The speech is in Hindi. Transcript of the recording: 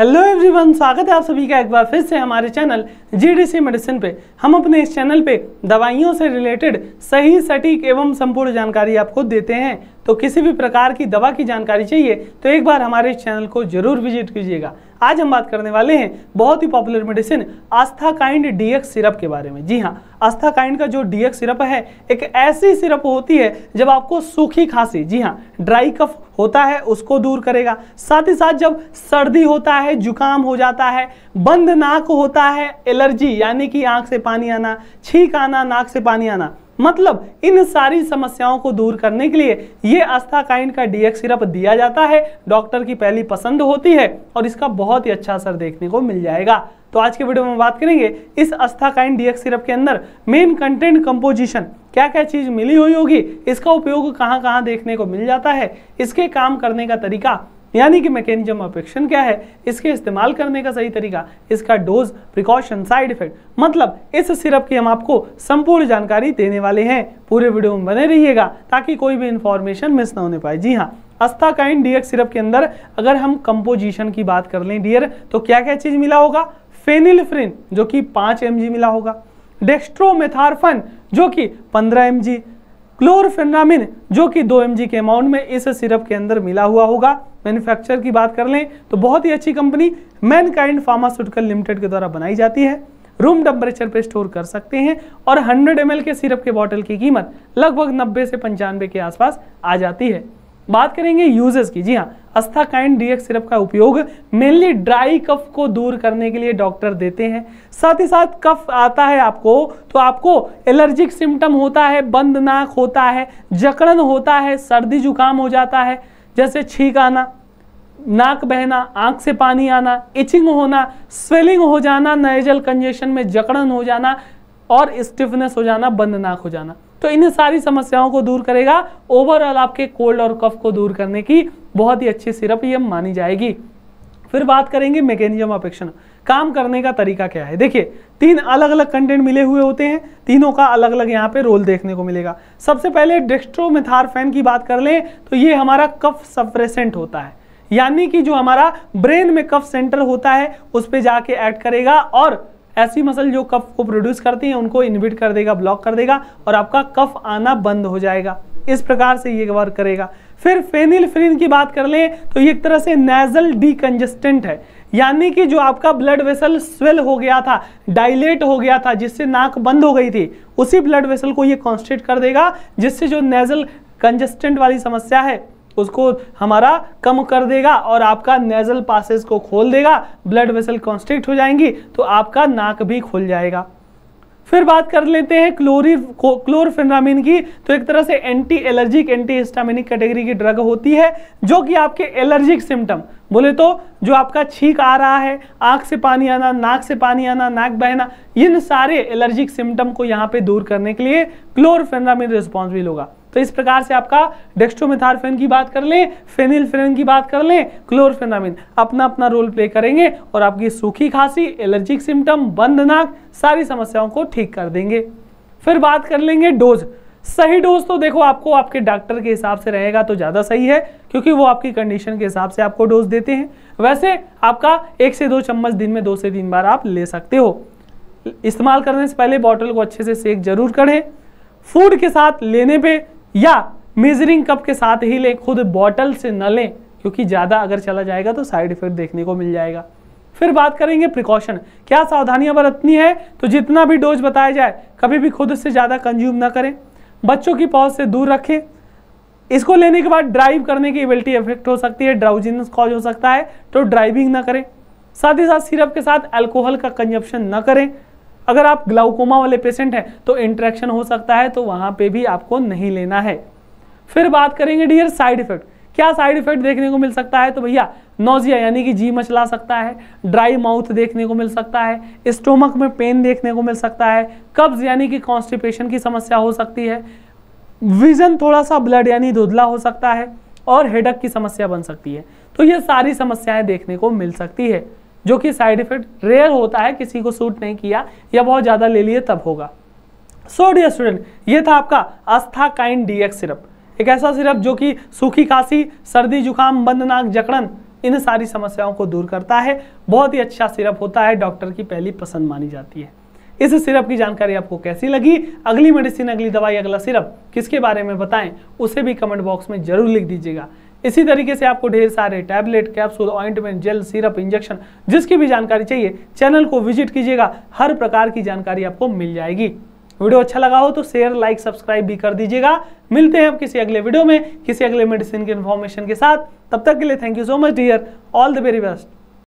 हेलो एवरीवन स्वागत है आप सभी का एक बार फिर से हमारे चैनल जीडीसी मेडिसिन पे हम अपने इस चैनल पे दवाइयों से रिलेटेड सही सटीक एवं संपूर्ण जानकारी आपको देते हैं तो किसी भी प्रकार की दवा की जानकारी चाहिए तो एक बार हमारे चैनल को जरूर विजिट कीजिएगा आज हम बात करने वाले हैं बहुत ही popular medicine Asthakind DX syrup के बारे में जी हाँ आस्थाकाइंड का जो डीएक्स सिरप है एक ऐसी सिरप होती है जब आपको सूखी खांसी जी हाँ ड्राई कफ होता है उसको दूर करेगा साथ ही साथ जब सर्दी होता है जुकाम हो जाता है बंद नाक होता है एलर्जी यानी कि आंख से पानी आना छींक आना नाक से पानी आना मतलब इन सारी समस्याओं को दूर करने के लिए ये अस्थाकाइन का डीएक्स सिरप दिया जाता है डॉक्टर की पहली पसंद होती है और इसका बहुत ही अच्छा असर देखने को मिल जाएगा तो आज के वीडियो में बात करेंगे इस अस्थाकाइन डीएक्स सिरप के अंदर मेन कंटेंट कंपोजिशन क्या क्या चीज़ मिली हुई होगी इसका उपयोग कहाँ कहाँ देखने को मिल जाता है इसके काम करने का तरीका यानी कि मैकेनिज्म ऑफ एक्शन क्या है इसके इस्तेमाल करने का सही तरीका इसका डोज प्रिकॉशन साइड इफेक्ट मतलब इस सिरप की हम आपको संपूर्ण जानकारी देने वाले हैं पूरे वीडियो में बने रहिएगा ताकि कोई भी इन्फॉर्मेशन मिस ना होने पाए जी हाँ अस्ताकाइन डीएक्स सिरप के अंदर अगर हम कंपोजिशन की बात कर लें डियर तो क्या क्या चीज़ मिला होगा फेनिलफ्रिन जो कि पांच एम मिला होगा डेक्स्ट्रोमेथारफन जो कि पंद्रह एम क्लोरफेनामिन जो कि 2 एम के अमाउंट में इस सिरप के अंदर मिला हुआ होगा मैन्युफैक्चर की बात कर लें तो बहुत ही अच्छी कंपनी मैनकाइंड फार्मास्यूटिकल लिमिटेड के द्वारा बनाई जाती है रूम टेम्परेचर पे स्टोर कर सकते हैं और 100 एम के सिरप के बॉटल की कीमत लगभग 90 से पंचानवे के आसपास आ जाती है बात करेंगे यूजेस की जी हाँ अस्थाकाइन डीएक्स सिरप का उपयोग मेनली ड्राई कफ को दूर करने के लिए डॉक्टर देते हैं साथ ही साथ कफ आता है आपको तो आपको एलर्जिक सिम्टम होता है बंद नाक होता है जकड़न होता है सर्दी जुकाम हो जाता है जैसे छींक आना नाक बहना आंख से पानी आना इचिंग होना स्वेलिंग हो जाना नएजल कंजेशन में जकड़न हो जाना और स्टिफनेस हो जाना बंद नाक हो जाना तो इन सारी समस्याओं को दूर करेगा ओवरऑल आपके कोल्ड और कफ को दूर करने की बहुत ही अच्छी सिरप ये मानी जाएगी फिर बात करेंगे मैकेनिज्म अपेक्षण काम करने का तरीका क्या है देखिए तीन अलग अलग कंटेंट मिले हुए होते हैं तीनों का अलग अलग यहाँ पे रोल देखने को मिलेगा सबसे पहले डेक्स्ट्रोमेथारफेन की बात कर लें तो ये हमारा कफ सप्रेसेंट होता है यानी कि जो हमारा ब्रेन में कफ सेंटर होता है उस पर जाके एक्ट करेगा और ऐसी मसल जो कफ को प्रोड्यूस करती है उनको इनविट कर देगा ब्लॉक कर देगा और आपका कफ आना बंद हो जाएगा इस प्रकार से ये वर्क करेगा फिर फेनिलफ्रिन की बात कर लें तो ये एक तरह से नेजल डीकंजेस्टेंट है यानी कि जो आपका ब्लड वेसल स्वेल हो गया था डायलेट हो गया था जिससे नाक बंद हो गई थी उसी ब्लड वेसल को ये कॉन्स्ट्रेट कर देगा जिससे जो नेजल कंजेस्टेंट वाली समस्या है उसको हमारा कम कर देगा और आपका नेजल पासेस को खोल देगा ब्लड वेसल कॉन्स्ट्रिक्ट हो जाएंगी तो आपका नाक भी खुल जाएगा फिर बात कर लेते हैं क्लोरी क्लोरफेनामिन की तो एक तरह से anti allergic anti histaminic category की ड्रग होती है जो कि आपके एलर्जिक सिम्टम बोले तो जो आपका छींक आ रहा है आंख से पानी आना नाक से पानी आना नाक बहना इन सारे एलर्जिक सिम्टम को यहाँ पे दूर करने के लिए क्लोरफेनामिन रिस्पॉन्सिबल होगा तो इस प्रकार से आपका डेक्स्ट्रोमेथारफेन की बात कर लें फेनिलफेन की बात कर लें क्लोरफेनामिन अपना अपना रोल प्ले करेंगे और आपकी सूखी खांसी एलर्जिक सिम्टम बंद नाक सारी समस्याओं को ठीक कर देंगे फिर बात कर लेंगे डोज सही डोज तो देखो आपको आपके डॉक्टर के हिसाब से रहेगा तो ज़्यादा सही है क्योंकि वो आपकी कंडीशन के हिसाब से आपको डोज देते हैं वैसे आपका एक से दो चम्मच दिन में दो से तीन बार आप ले सकते हो इस्तेमाल करने से पहले बॉटल को अच्छे से सेक जरूर करें फूड के साथ लेने पे या मेजरिंग कप के साथ ही लें खुद बॉटल से न लें क्योंकि ज़्यादा अगर चला जाएगा तो साइड इफेक्ट देखने को मिल जाएगा फिर बात करेंगे प्रिकॉशन क्या सावधानियां बरतनी है तो जितना भी डोज बताया जाए कभी भी खुद से ज़्यादा कंज्यूम ना करें बच्चों की पॉज से दूर रखें इसको लेने के बाद ड्राइव करने की एबिलिटी इफेक्ट हो सकती है ड्राउजिनस कॉज हो सकता है तो ड्राइविंग ना करें साथ ही साथ सिरप के साथ अल्कोहल का कंजप्शन ना करें अगर आप ग्लाउकोमा वाले पेशेंट हैं तो इंट्रैक्शन हो सकता है तो वहाँ पे भी आपको नहीं लेना है फिर बात करेंगे डियर साइड इफेक्ट क्या साइड इफेक्ट देखने को मिल सकता है तो भैया नोजिया यानी कि जी मचला सकता है ड्राई माउथ देखने को मिल सकता है स्टोमक में पेन देखने को मिल सकता है कब्ज यानी कि कॉन्स्टिपेशन की समस्या हो सकती है विजन थोड़ा सा ब्लड यानी धुधला हो सकता है और हेडक की समस्या बन सकती है तो ये सारी समस्याएं देखने को मिल सकती है जो कि साइड इफेक्ट रेयर होता है किसी को सूट नहीं किया या बहुत ज़्यादा ले लिए तब होगा सो डियर स्टूडेंट ये था आपका आस्था काइन डी सिरप एक ऐसा सिरप जो कि सूखी खांसी सर्दी जुकाम बंद नाक जकड़न इन सारी समस्याओं को दूर करता है बहुत ही अच्छा सिरप होता है डॉक्टर की पहली पसंद मानी जाती है इस सिरप की जानकारी आपको कैसी लगी अगली मेडिसिन अगली दवाई अगला सिरप किसके बारे में बताएं उसे भी कमेंट बॉक्स में जरूर लिख दीजिएगा इसी तरीके से आपको ढेर सारे tablet capsule ointment gel syrup injection जिसकी भी जानकारी चाहिए चैनल को विजिट कीजिएगा हर प्रकार की जानकारी आपको मिल जाएगी वीडियो अच्छा लगा हो तो शेयर लाइक सब्सक्राइब भी कर दीजिएगा मिलते हैं आप किसी अगले वीडियो में किसी अगले मेडिसिन के इन्फॉर्मेशन के साथ तब तक के लिए thank you so much dear all the very best